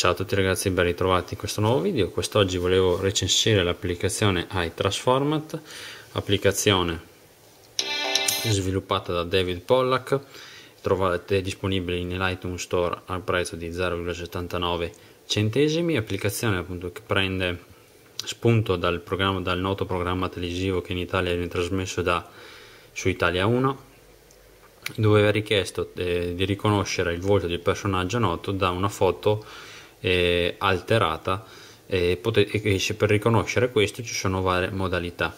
Ciao a tutti ragazzi ben ritrovati in questo nuovo video. Quest'oggi volevo recensire l'applicazione iTransformat, applicazione sviluppata da David Pollack, trovate disponibile nell'iTunes Store al prezzo di 0,79 centesimi, applicazione appunto che prende spunto dal, dal noto programma televisivo che in Italia viene trasmesso da, su Italia 1 dove è richiesto eh, di riconoscere il volto del personaggio noto da una foto eh, alterata e, potete, per riconoscere questo ci sono varie modalità.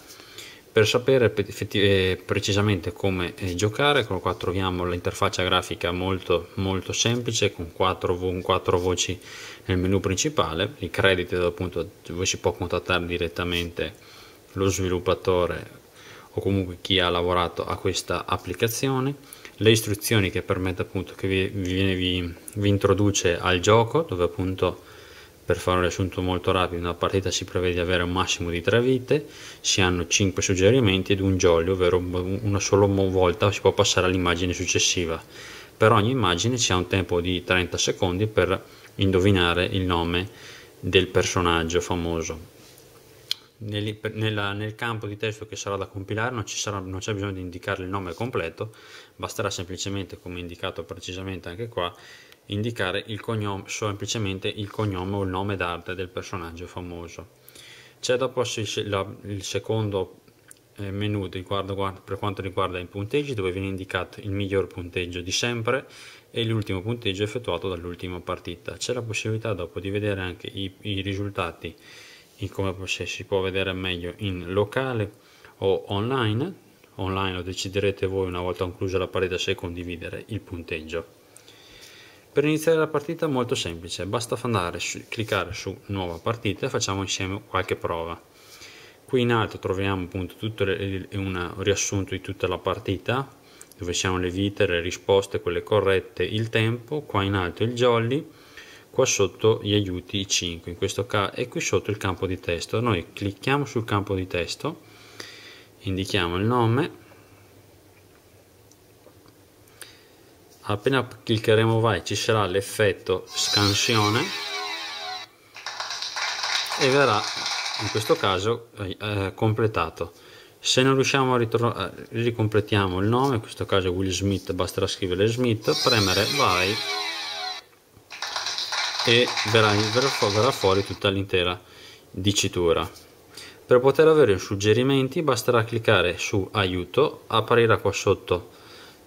Per sapere eh, precisamente come eh, giocare, con qua troviamo l'interfaccia grafica molto, molto semplice con quattro, vo 4, voci nel menu principale, i crediti dove appunto dove si può contattare direttamente lo sviluppatore o comunque chi ha lavorato a questa applicazione le istruzioni che permette appunto che vi, vi, vi, vi introduce al gioco dove appunto per fare un riassunto molto rapido, una partita si prevede di avere un massimo di tre vite, si hanno 5 suggerimenti ed un jolly, ovvero una sola volta si può passare all'immagine successiva. Per ogni immagine si ha un tempo di 30 secondi per indovinare il nome del personaggio famoso nel, nella, nel, campo di testo che sarà da compilare non, sarà, non, c'è bisogno di indicare il nome completo, basterà semplicemente, come indicato precisamente anche qua, indicare il cognome, semplicemente il cognome o il nome d'arte del personaggio famoso. C'è dopo il secondo eh, menu riguardo, per quanto riguarda i punteggi dove viene indicato il miglior punteggio di sempre e l'ultimo punteggio effettuato dall'ultima partita. C'è la possibilità dopo di vedere anche i, i risultati in come si può vedere meglio in locale o online. Online lo deciderete voi una volta conclusa la partita se condividere il punteggio. Per iniziare la partita molto semplice, basta andare su, cliccare su nuova partita e facciamo insieme qualche prova. Qui in alto troviamo appunto tutto un riassunto di tutta la partita, dove siamo le vite, le risposte, quelle corrette, il tempo, qua in alto il jolly, qua sotto gli aiuti 5 in questo caso e qui sotto il campo di testo noi clicchiamo sul campo di testo indichiamo il nome appena cliccheremo vai ci sarà l'effetto scansione e verrà in questo caso eh, eh completato se non riusciamo a ritrovare eh, ricompletiamo il nome in questo caso Will Smith basterà scrivere Smith premere vai e verrà, verrà fuori tutta l'intera dicitura. Per poter avere suggerimenti basterà cliccare su aiuto, apparirà qua sotto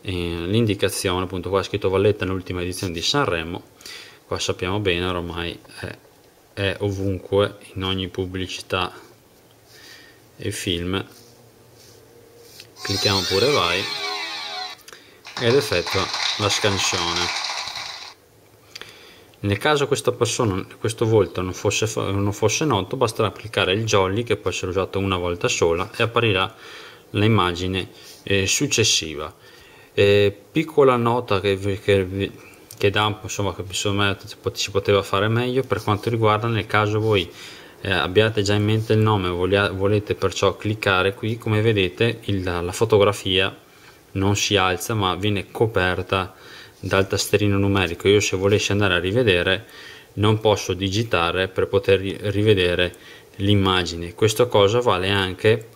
eh, l'indicazione, appunto qua è scritto Valletta nell'ultima edizione di Sanremo, qua sappiamo bene ormai è, è ovunque, in ogni pubblicità e film, clicchiamo pure vai ed effettua la scansione. Nel caso questa persona, questo volto non fosse, non fosse noto, basterà applicare il jolly che può essere usato una volta sola e apparirà l'immagine eh, successiva. Eh, piccola nota che, che, che dà, insomma, che secondo si poteva fare meglio per quanto riguarda nel caso voi eh, abbiate già in mente il nome, e volete perciò cliccare qui, come vedete il, la fotografia non si alza ma viene coperta dal tastierino numerico io se volessi andare a rivedere non posso digitare per poter rivedere l'immagine questa cosa vale anche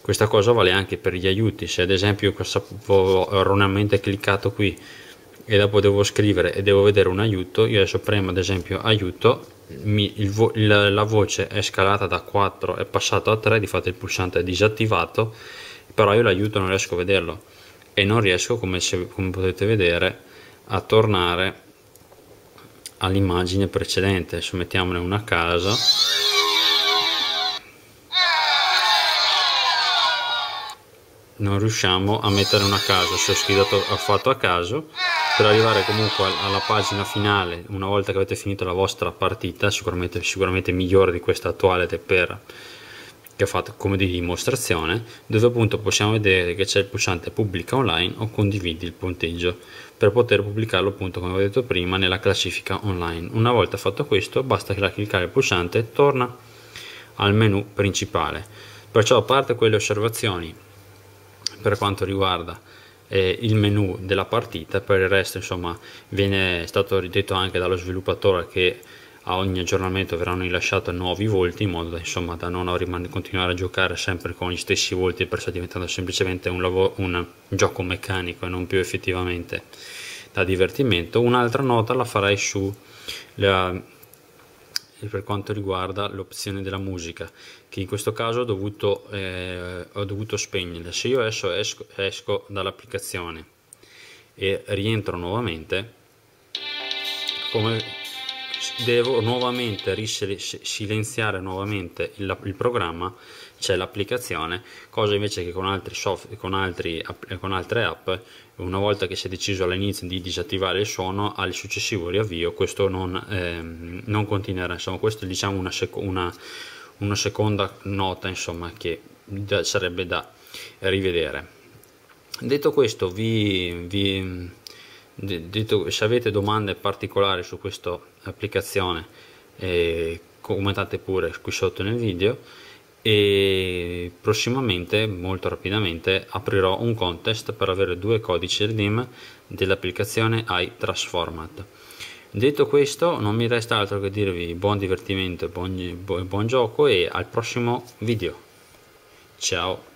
questa cosa vale anche per gli aiuti se ad esempio ho erroneamente cliccato qui e dopo devo scrivere e devo vedere un aiuto io adesso premo ad esempio aiuto mi, vo la, la voce è scalata da 4 è passato a 3 di fatto il pulsante è disattivato però io l'aiuto non riesco a vederlo e non riesco come, se, come potete vedere a tornare all'immagine precedente adesso mettiamone una a caso non riusciamo a mettere una casa se ho schizzato ho fatto a caso per arrivare comunque alla pagina finale una volta che avete finito la vostra partita sicuramente, sicuramente migliore di questa attuale per che ho fatto come di dimostrazione dove appunto possiamo vedere che c'è il pulsante pubblica online o condividi il punteggio per poter pubblicarlo appunto come ho detto prima nella classifica online una volta fatto questo basta cliccare il pulsante e torna al menu principale perciò a parte quelle osservazioni per quanto riguarda eh, il menu della partita per il resto insomma viene stato ridetto anche dallo sviluppatore che a ogni aggiornamento verranno rilasciati nuovi volti in modo da, insomma, da non riman- continuare a giocare sempre con gli stessi volti per sta diventando semplicemente un, lav- un gioco meccanico e non più effettivamente da divertimento. Un'altra nota la farei su la, per quanto riguarda l'opzione della musica che in questo caso ho dovuto, eh, ho dovuto spegnere se io adesso esco, esco, dall'applicazione e rientro nuovamente come devo nuovamente silenziare nuovamente il, il programma c'è l'applicazione, cosa invece che con, altri soft, con, altri, eh, con altre app, una volta che si è deciso all'inizio di disattivare il suono, al successivo riavvio questo non, ehm, non continuerà. Insomma, questa è diciamo, una, sec- una, una, seconda nota insomma, che da, sarebbe da rivedere. Detto questo, vi, vi Dito, se avete domande particolari su questa applicazione eh, commentate pure qui sotto nel video e prossimamente molto rapidamente aprirò un contest per avere due codici redeem dell'applicazione iTrasformat detto questo non mi resta altro che dirvi buon divertimento buon, buon gioco e al prossimo video ciao